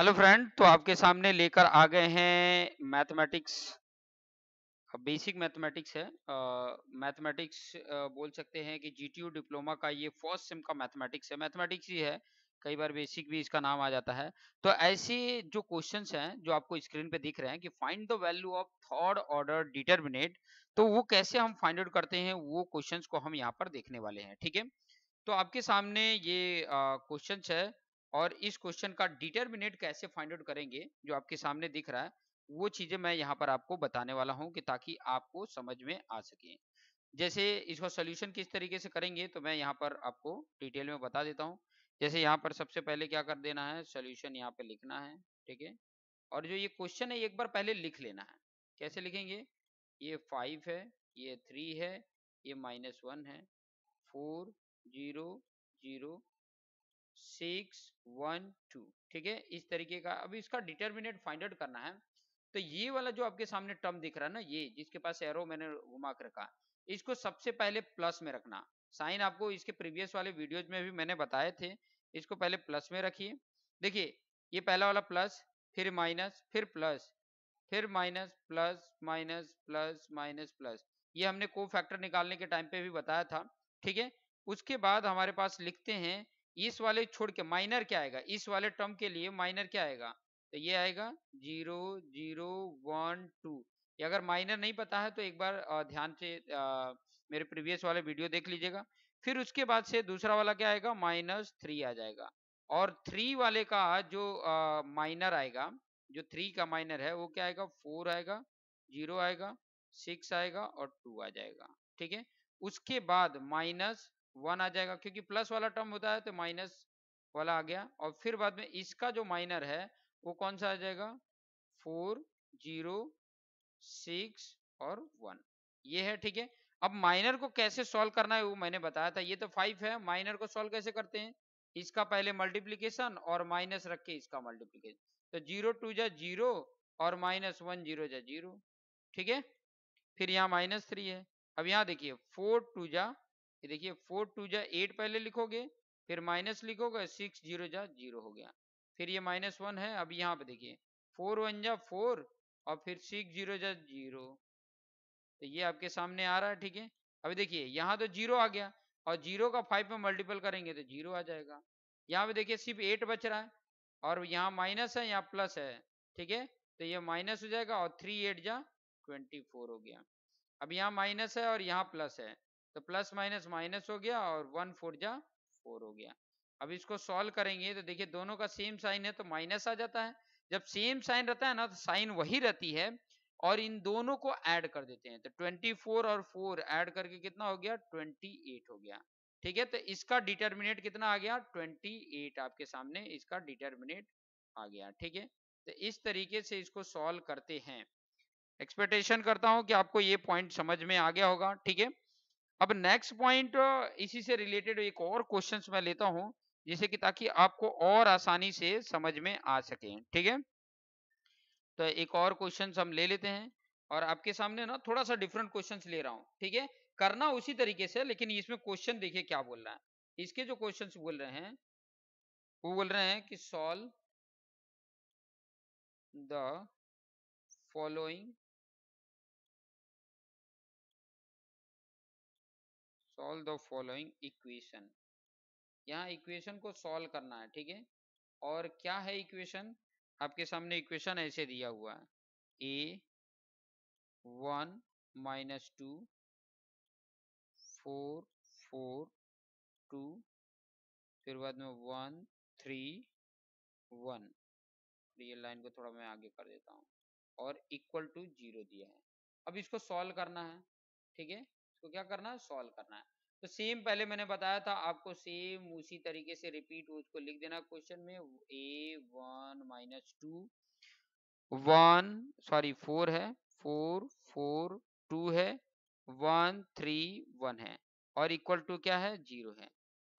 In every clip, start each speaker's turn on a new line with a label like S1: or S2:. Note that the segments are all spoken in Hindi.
S1: हेलो फ्रेंड तो आपके सामने लेकर आ गए हैं मैथमेटिक्स बेसिक मैथमेटिक्स है मैथमेटिक्स uh, uh, बोल सकते हैं कि जीटीयू डिप्लोमा का ये फर्स्ट सिम का मैथमेटिक्स है मैथमेटिक्स ही है कई बार बेसिक भी इसका नाम आ जाता है तो ऐसे जो क्वेश्चंस हैं जो आपको स्क्रीन पे दिख रहे हैं कि find the value of third order determinant तो वो कैसे हम फाइंड आउट करते हैं वो क्वेश्चंस को हम यहाँ पर देखने वाले हैं ठीक है तो आपके सामने ये क्वेश्चंस है और इस क्वेश्चन का डिटर्मिनेट कैसे फाइंड आउट करेंगे जो आपके सामने दिख रहा है वो चीजें मैं यहाँ पर आपको बताने वाला हूँ कि ताकि आपको समझ में आ सके जैसे इसका सोल्यूशन किस तरीके से करेंगे तो मैं यहाँ पर आपको डिटेल में बता देता हूँ जैसे यहाँ पर सबसे पहले क्या कर देना है सोल्यूशन यहाँ पर लिखना है ठीक है और जो ये क्वेश्चन है एक बार पहले लिख लेना है कैसे लिखेंगे ये फाइव है ये थ्री है ये माइनस वन है four zero zero six one two ठीक है इस तरीके का अब इसका डिटर्मिनेट फाइंड आउट करना है तो ये वाला जो आपके सामने टर्म दिख रहा है ना ये जिसके पास एरो मैंने घुमा कर रखा इसको सबसे पहले प्लस में रखना साइन आपको इसके प्रीवियस वाले वीडियोज में भी मैंने बताए थे इसको पहले प्लस में रखिए देखिए ये पहला वाला प्लस फिर माइनस फिर प्लस फिर minus plus minus plus minus plus ये हमने को फैक्टर निकालने के टाइम पे भी बताया था ठीक है उसके बाद हमारे पास लिखते हैं इस वाले छोड़ के माइनर क्या आएगा इस वाले टर्म के लिए माइनर क्या आएगा तो ये आएगा जीरो जीरो वन टू ये अगर माइनर नहीं पता है तो एक बार ध्यान से आ, मेरे प्रीवियस वाले वीडियो देख लीजिएगा फिर उसके बाद से दूसरा वाला क्या आएगा माइनस थ्री आ जाएगा और थ्री वाले का जो माइनर आएगा जो थ्री का माइनर है वो क्या आएगा फोर आएगा जीरो आएगा सिक्स आएगा और टू आ जाएगा ठीक है उसके बाद माइनस वन आ जाएगा क्योंकि प्लस वाला टर्म होता है तो माइनस वाला आ गया और फिर बाद में इसका जो माइनर है वो कौन सा आ जाएगा फोर जीरो सिक्स और वन ये है ठीक है अब माइनर को कैसे सॉल्व करना है वो मैंने बताया था ये तो फाइव है माइनर को सॉल्व कैसे करते हैं इसका पहले मल्टीप्लीकेशन और माइनस रख के इसका मल्टीप्लीकेशन तो जीरो टू जा जीरो और माइनस वन जीरो जा जीरो ठीक है फिर यहाँ माइनस थ्री है अब यहाँ देखिए फोर टू जा ये देखिए फोर टू जा एट पहले लिखोगे फिर माइनस लिखोगे सिक्स जीरो जा जीरो हो गया फिर ये माइनस वन है अब यहाँ पे देखिए फोर वन जा फोर और फिर सिक्स जीरो जा जीरो तो ये आपके सामने आ रहा है ठीक है अभी देखिए यहाँ तो जीरो आ गया और जीरो का फाइव में मल्टीपल करेंगे तो जीरो आ जाएगा यहाँ पे देखिए सिर्फ एट बच रहा है और यहाँ माइनस है यहाँ प्लस है ठीक है तो ये माइनस हो जाएगा और थ्री एट जा ट्वेंटी फोर हो गया अब यहाँ माइनस है और यहाँ प्लस है तो प्लस माइनस माइनस हो गया और वन फोर जा फोर हो गया अब इसको सॉल्व करेंगे तो देखिए दोनों का सेम साइन है तो माइनस आ जाता है जब सेम साइन रहता है ना तो साइन वही रहती है और इन दोनों को ऐड कर देते हैं तो 24 और 4 ऐड करके कितना हो गया 28 हो गया ठीक है तो इसका डिटर्मिनेट कितना आ गया 28 आपके सामने इसका डिटर्मिनेट आ गया ठीक है तो इस तरीके से इसको सॉल्व करते हैं एक्सपेक्टेशन करता हूं कि आपको ये पॉइंट समझ में आ गया होगा ठीक है अब नेक्स्ट पॉइंट इसी से रिलेटेड एक और क्वेश्चन मैं लेता हूं जिसे कि ताकि आपको और आसानी से समझ में आ सके ठीक है तो एक और क्वेश्चन हम ले लेते हैं और आपके सामने ना थोड़ा सा डिफरेंट क्वेश्चंस ले रहा हूं ठीक है करना उसी तरीके से लेकिन इसमें क्वेश्चन देखिए क्या बोल रहा है इसके जो क्वेश्चन बोल रहे हैं वो बोल रहे हैं कि solve the following solve the following equation यहाँ इक्वेशन को सॉल्व करना है ठीक है और क्या है इक्वेशन आपके सामने इक्वेशन ऐसे दिया हुआ है A one minus two four four two फिर बाद में वन थ्री वन ये लाइन को थोड़ा मैं आगे कर देता हूँ और इक्वल टू जीरो दिया है अब इसको सॉल्व करना है ठीक है इसको क्या करना है सॉल्व करना है तो सेम पहले मैंने बताया था आपको सेम उसी तरीके से रिपीट उसको लिख देना क्वेश्चन में A one minus two one sorry four है फोर फोर टू है वन थ्री वन है और इक्वल टू क्या है जीरो है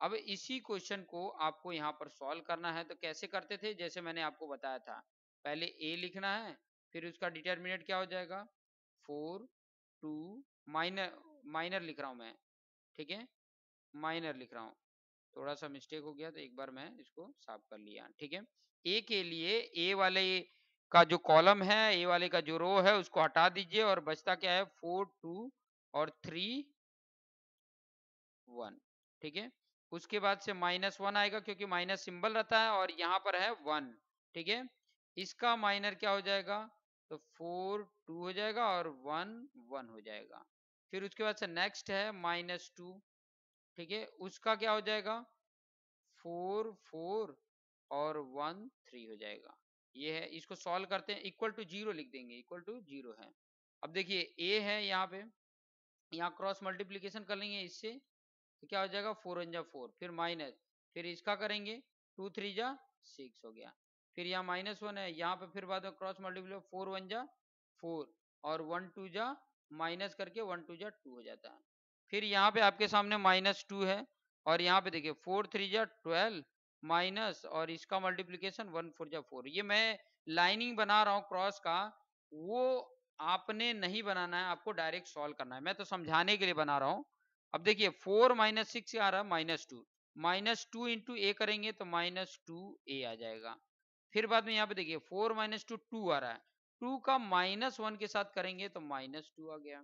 S1: अब इसी क्वेश्चन को आपको यहाँ पर सॉल्व करना है तो कैसे करते थे जैसे मैंने आपको बताया था पहले ए लिखना है फिर उसका डिटर्मिनेट क्या हो जाएगा फोर टू माइनस माइनर लिख रहा हूं मैं ठीक है माइनर लिख रहा हूं थोड़ा सा मिस्टेक हो गया तो एक बार मैं इसको साफ कर लिया ठीक है ए के लिए ए वाले का जो कॉलम है ए वाले का जो रो है उसको हटा दीजिए और बचता क्या है फोर टू और थ्री वन ठीक है उसके बाद से माइनस वन आएगा क्योंकि माइनस सिंबल रहता है और यहां पर है वन ठीक है इसका माइनर क्या हो जाएगा तो फोर टू हो जाएगा और वन वन हो जाएगा फिर उसके बाद से नेक्स्ट है माइनस टू ठीक है उसका क्या हो जाएगा फोर फोर और वन थ्री हो जाएगा ये है इसको सॉल्व करते हैं इक्वल टू जीरो लिख देंगे इक्वल टू जीरो है अब देखिए ए है यहाँ पे यहाँ क्रॉस मल्टीप्लीकेशन कर लेंगे इससे तो क्या हो जाएगा फोर वन जा फोर फिर माइनस फिर इसका करेंगे टू थ्री जा सिक्स हो गया फिर यहाँ माइनस वन है यहाँ पे फिर बाद में क्रॉस मल्टीप्लाई फोर वन जा फोर और वन टू जा माइनस करके वन टू जै टू हो जाता है फिर यहाँ पे आपके सामने माइनस टू है और यहाँ पे देखिए फोर थ्री जै ट्वेल्व माइनस और इसका मल्टीप्लीकेशन वन फोर जा फोर ये मैं लाइनिंग बना रहा हूँ क्रॉस का वो आपने नहीं बनाना है आपको डायरेक्ट सॉल्व करना है मैं तो समझाने के लिए बना रहा हूँ अब देखिए फोर माइनस सिक्स आ रहा है minus two minus two into A करेंगे तो माइनस टू ए आ जाएगा फिर बाद में यहाँ पे देखिए फोर माइनस टू टू आ रहा है टू का माइनस वन के साथ करेंगे तो माइनस टू आ गया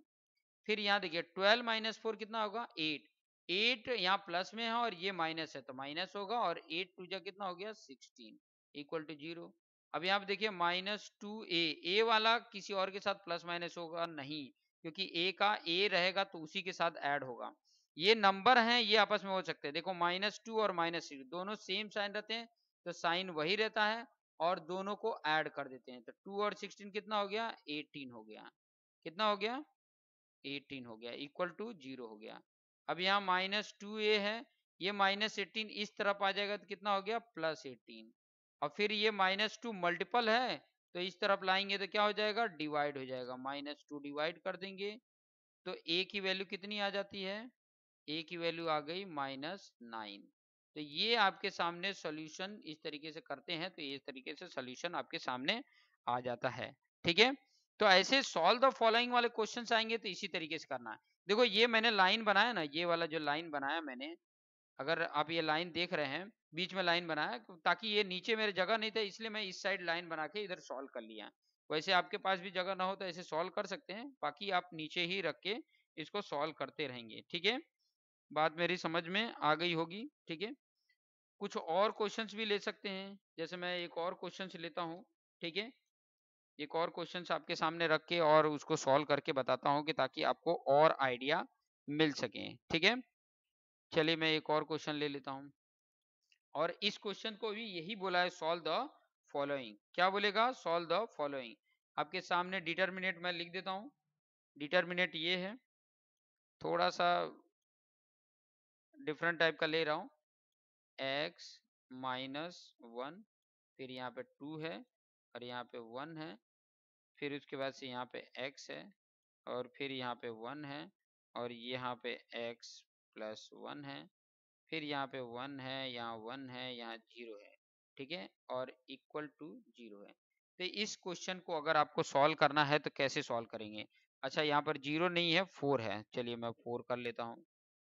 S1: फिर यहाँ देखिए ट्वेल्व माइनस फोर कितना होगा एट एट यहाँ प्लस में है और ये माइनस है तो माइनस होगा और एट टू जा कितना हो गया सिक्सटीन इक्वल टू जीरो अब यहाँ पे देखिए माइनस टू ए ए वाला किसी और के साथ प्लस माइनस होगा नहीं क्योंकि ए का ए रहेगा तो उसी के साथ ऐड होगा ये नंबर हैं ये आपस में हो सकते हैं देखो माइनस टू और माइनस थ्री दोनों सेम साइन रहते हैं तो साइन वही रहता है और दोनों को ऐड कर देते हैं तो टू और सिक्सटीन कितना हो गया एटीन हो गया कितना हो गया एटीन हो गया इक्वल टू जीरो हो गया अब यहाँ माइनस टू ए है ये माइनस एटीन इस तरफ आ जाएगा तो कितना हो गया प्लस एटीन और फिर ये माइनस टू मल्टीपल है तो इस तरफ लाएंगे तो क्या हो जाएगा डिवाइड हो जाएगा माइनस टू डिवाइड कर देंगे तो ए की वैल्यू कितनी आ जाती है ए की वैल्यू आ गई माइनस नाइन तो ये आपके सामने सॉल्यूशन इस तरीके से करते हैं तो इस तरीके से सॉल्यूशन आपके सामने आ जाता है ठीक है तो ऐसे सॉल्व द फॉलोइंग वाले क्वेश्चंस आएंगे तो इसी तरीके से करना है देखो ये मैंने लाइन बनाया ना ये वाला जो लाइन बनाया मैंने अगर आप ये लाइन देख रहे हैं बीच में लाइन बनाया तो ताकि ये नीचे मेरे जगह नहीं था इसलिए मैं इस साइड लाइन बना के इधर सॉल्व कर लिया वैसे आपके पास भी जगह ना हो तो ऐसे सॉल्व कर सकते हैं बाकी आप नीचे ही रख के इसको सॉल्व करते रहेंगे ठीक है बात मेरी समझ में आ गई होगी ठीक है कुछ और क्वेश्चंस भी ले सकते हैं जैसे मैं एक और क्वेश्चंस लेता हूं ठीक है एक और क्वेश्चंस आपके सामने रख के और उसको सॉल्व करके बताता हूं कि ताकि आपको और आइडिया मिल सके ठीक है चलिए मैं एक और क्वेश्चन ले लेता हूं और इस क्वेश्चन को भी यही बोला है सॉल्व द फॉलोइंग क्या बोलेगा सॉल्व द फॉलोइंग आपके सामने डिटर्मिनेट मैं लिख देता हूं डिटर्मिनेट ये है थोड़ा सा डिफरेंट टाइप का ले रहा हूं एक्स माइनस वन फिर यहाँ पे टू है और यहाँ पे वन है फिर उसके बाद से यहाँ पे एक्स है और फिर यहाँ पे वन है और यहाँ पे एक्स प्लस वन है फिर यहाँ पे वन है यहाँ वन है यहाँ जीरो है ठीक है और इक्वल टू जीरो है तो इस क्वेश्चन को अगर आपको सॉल्व करना है तो कैसे सॉल्व करेंगे अच्छा यहाँ पर जीरो नहीं है फोर है चलिए मैं फोर कर लेता हूँ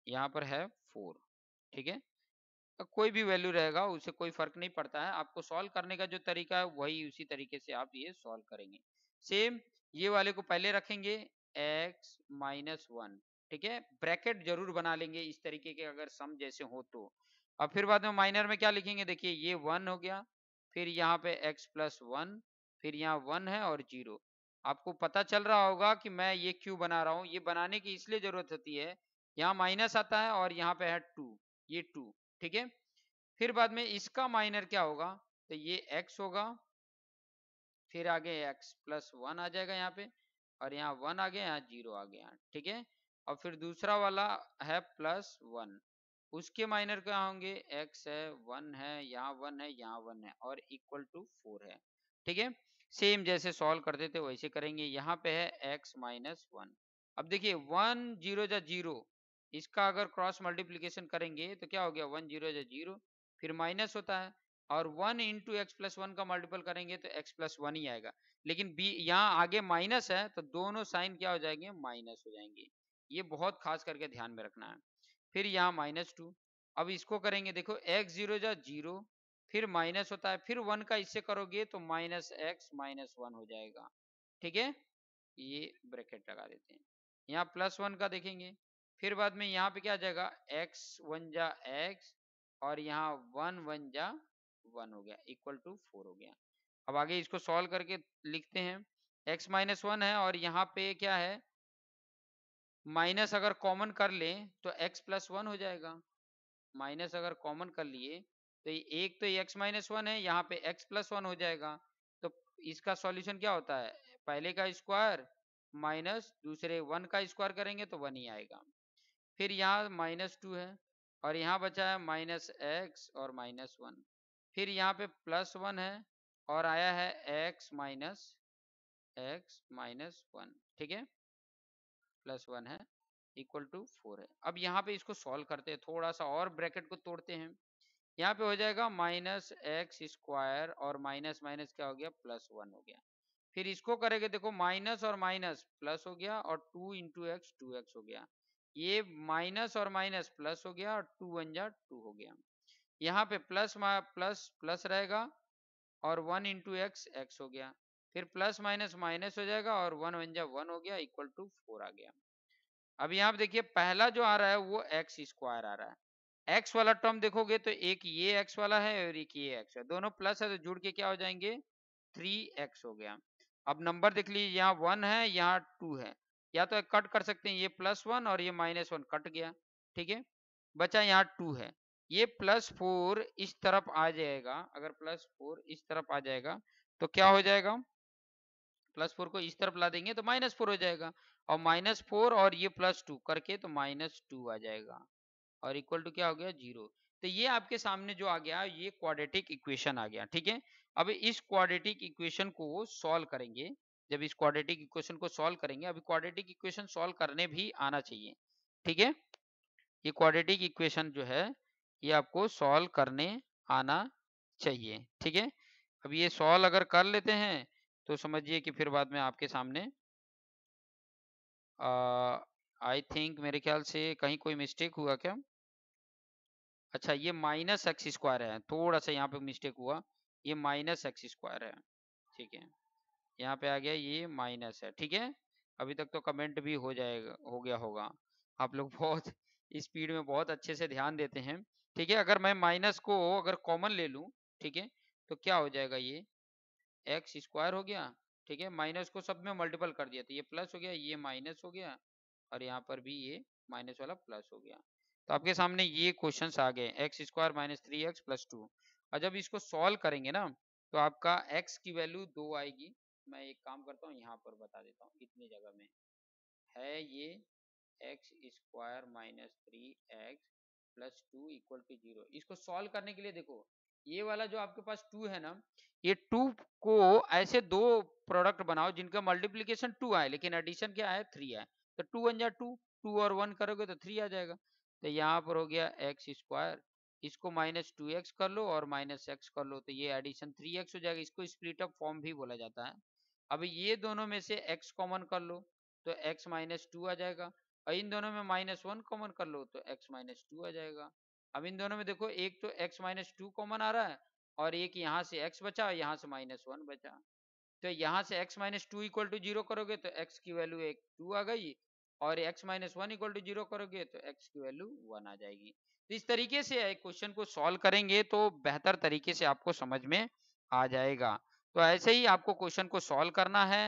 S1: यहाँ पर है फोर ठीक है कोई भी वैल्यू रहेगा उसे कोई फर्क नहीं पड़ता है आपको सॉल्व करने का जो तरीका है वही उसी तरीके से आप ये सॉल्व करेंगे सेम ये वाले को पहले रखेंगे एक्स माइनस वन ठीक है ब्रैकेट जरूर बना लेंगे इस तरीके के अगर सम जैसे हो तो अब फिर बाद में माइनर में क्या लिखेंगे देखिए ये वन हो गया फिर यहाँ पे एक्स प्लस वन फिर यहाँ वन है और जीरो आपको पता चल रहा होगा कि मैं ये क्यों बना रहा हूँ ये बनाने की इसलिए जरूरत होती है यहाँ माइनस आता है और यहाँ पे है टू ये टू ठीक है फिर बाद में इसका माइनर क्या होगा तो ये एक्स होगा फिर आगे एक्स प्लस वन आ जाएगा यहाँ पे और यहाँ वन आ गया यहाँ जीरो आ गया ठीक है और फिर दूसरा वाला है प्लस वन उसके माइनर क्या होंगे एक्स है वन है यहाँ वन है यहाँ वन है और इक्वल टू फोर है ठीक है सेम जैसे सॉल्व करते थे वैसे करेंगे यहाँ पे है एक्स माइनस वन अब देखिए वन जीरो जा जीरो इसका अगर क्रॉस मल्टीप्लीकेशन करेंगे तो क्या हो गया वन जीरो जीरो फिर माइनस होता है और one into X plus one का मल्टीपल करेंगे तो एक्स प्लस वन ही आएगा लेकिन बी यहाँ आगे माइनस है तो दोनों साइन क्या हो जाएंगे माइनस हो जाएंगे ये बहुत खास करके ध्यान में रखना है फिर यहाँ माइनस टू अब इसको करेंगे देखो एक्स जीरो जा जीरो फिर माइनस होता है फिर वन का इससे करोगे तो माइनस एक्स माइनस वन हो जाएगा ठीक है ये ब्रैकेट लगा देते हैं यहाँ प्लस वन का देखेंगे फिर बाद में यहाँ पे क्या आ जाएगा एक्स वन जा एक्स और यहाँ वन वन जा वन हो गया इक्वल टू फोर हो गया अब आगे इसको सॉल्व करके लिखते हैं एक्स माइनस वन है और यहाँ पे क्या है माइनस अगर कॉमन कर ले तो एक्स प्लस वन हो जाएगा माइनस अगर कॉमन कर लिए तो ये एक तो एक्स माइनस वन है यहाँ पे एक्स प्लस वन हो जाएगा तो इसका सॉल्यूशन क्या होता है पहले का स्क्वायर माइनस दूसरे वन का स्क्वायर करेंगे तो वन ही आएगा फिर यहाँ माइनस टू है और यहाँ बचा है माइनस एक्स और माइनस वन फिर यहाँ पे प्लस वन है और आया है X minus X minus one ठीक है प्लस वन है इक्वल टू फोर है अब यहाँ पे इसको सॉल्व करते हैं थोड़ा सा और ब्रैकेट को तोड़ते हैं यहाँ पे हो जाएगा माइनस एक्स स्क्वायर और माइनस माइनस क्या हो गया प्लस वन हो गया फिर इसको करेंगे देखो माइनस और माइनस प्लस हो गया और two into X two X हो गया ये माइनस और माइनस प्लस हो गया और टू वन जा टू हो गया यहाँ पे प्लस प्लस प्लस रहेगा और वन इंटू एक्स एक्स हो गया फिर प्लस माइनस माइनस हो जाएगा और वन वन जा वन हो गया इक्वल टू फोर आ गया अब यहाँ देखिए पहला जो आ रहा है वो एक्स स्क्वायर आ रहा है एक्स वाला टर्म देखोगे तो एक ये एक्स वाला है और एक ये एक्स है दोनों प्लस है तो जुड़ के क्या हो जाएंगे थ्री एक्स हो गया अब नंबर देख लीजिए यहाँ वन है यहाँ टू है या तो कट कर सकते हैं ये प्लस वन और ये माइनस वन कट गया ठीक है बचा यहाँ टू है ये प्लस फोर इस तरफ आ जाएगा अगर प्लस फोर इस तरफ आ जाएगा तो क्या हो जाएगा प्लस फोर को इस तरफ ला देंगे तो माइनस फोर हो जाएगा और माइनस फोर और ये प्लस टू करके तो माइनस टू आ जाएगा और इक्वल टू क्या हो गया जीरो तो ये आपके सामने जो आ गया ये क्वाड्रेटिक इक्वेशन आ गया ठीक है अब इस क्वाड्रेटिक इक्वेशन को सॉल्व करेंगे जब इस क्वाड्रेटिक इक्वेशन को सॉल्व करेंगे अभी क्वाड्रेटिक इक्वेशन सॉल्व करने भी आना चाहिए ठीक है ये क्वाड्रेटिक इक्वेशन जो है ये आपको सॉल्व करने आना चाहिए ठीक है अब ये सॉल्व अगर कर लेते हैं तो समझिए कि फिर बाद में आपके सामने आई थिंक मेरे ख्याल से कहीं कोई मिस्टेक हुआ क्या अच्छा ये माइनस एक्स स्क्वायर है थोड़ा सा यहाँ पे मिस्टेक हुआ ये माइनस एक्स स्क्वायर है ठीक है यहाँ पे आ गया ये माइनस है ठीक है अभी तक तो कमेंट भी हो जाएगा हो गया होगा आप लोग बहुत स्पीड में बहुत अच्छे से ध्यान देते हैं ठीक है अगर मैं माइनस को अगर कॉमन ले लू ठीक है तो क्या हो जाएगा ये एक्स स्क्वायर हो गया ठीक है माइनस को सब में मल्टीपल कर दिया तो ये प्लस हो गया ये माइनस हो गया और यहाँ पर भी ये माइनस वाला प्लस हो गया तो आपके सामने ये क्वेश्चंस आ गए X square minus three X plus two और जब इसको सॉल्व करेंगे ना तो आपका एक्स की वैल्यू दो आएगी मैं एक काम करता हूँ यहाँ पर बता देता हूँ इतनी जगह में है ये X square minus three X plus two equal to zero इसको सॉल्व करने के लिए देखो ये वाला जो आपके पास टू है ना ये टू को ऐसे दो प्रोडक्ट बनाओ जिनका मल्टीप्लीकेशन टू आए लेकिन एडिशन क्या है थ्री आए तो टू वन जा टू टू और वन करोगे तो थ्री आ जाएगा तो यहाँ पर हो गया एक्स स्क्वायर इसको माइनस टू एक्स कर लो और माइनस एक्स कर लो तो ये एडिशन थ्री एक्स हो जाएगा इसको स्प्लिट अप फॉर्म भी बोला जाता है अब ये दोनों में से x कॉमन कर लो तो x माइनस टू आ जाएगा और इन दोनों में माइनस वन कॉमन कर लो तो x माइनस टू आ जाएगा अब इन दोनों में देखो एक तो x माइनस टू कॉमन आ रहा है और एक यहाँ से x बचा और यहाँ से माइनस वन बचा तो यहाँ से x minus two equal to zero करोगे तो x की वैल्यू एक टू आ गई और x minus one equal to zero करोगे तो x की वैल्यू वन आ जाएगी तो इस तरीके से क्वेश्चन को सॉल्व करेंगे तो बेहतर तरीके से आपको समझ में आ जाएगा तो ऐसे ही आपको क्वेश्चन को सॉल्व करना है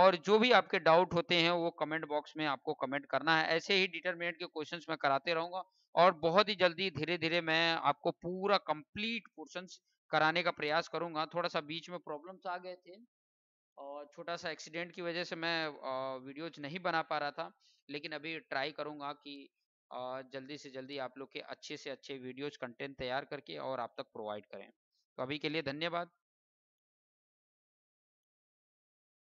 S1: और जो भी आपके डाउट होते हैं वो कमेंट बॉक्स में आपको कमेंट करना है ऐसे ही डिटरमिनेंट के क्वेश्चंस मैं कराते रहूंगा और बहुत ही जल्दी धीरे धीरे मैं आपको पूरा कंप्लीट पोर्शंस कराने का प्रयास करूंगा थोड़ा सा बीच में प्रॉब्लम्स आ गए थे और छोटा सा एक्सीडेंट की वजह से मैं वीडियोज नहीं बना पा रहा था लेकिन अभी ट्राई करूंगा कि जल्दी से जल्दी आप लोग के अच्छे से अच्छे वीडियोज कंटेंट तैयार करके और आप तक प्रोवाइड करें तो अभी के लिए धन्यवाद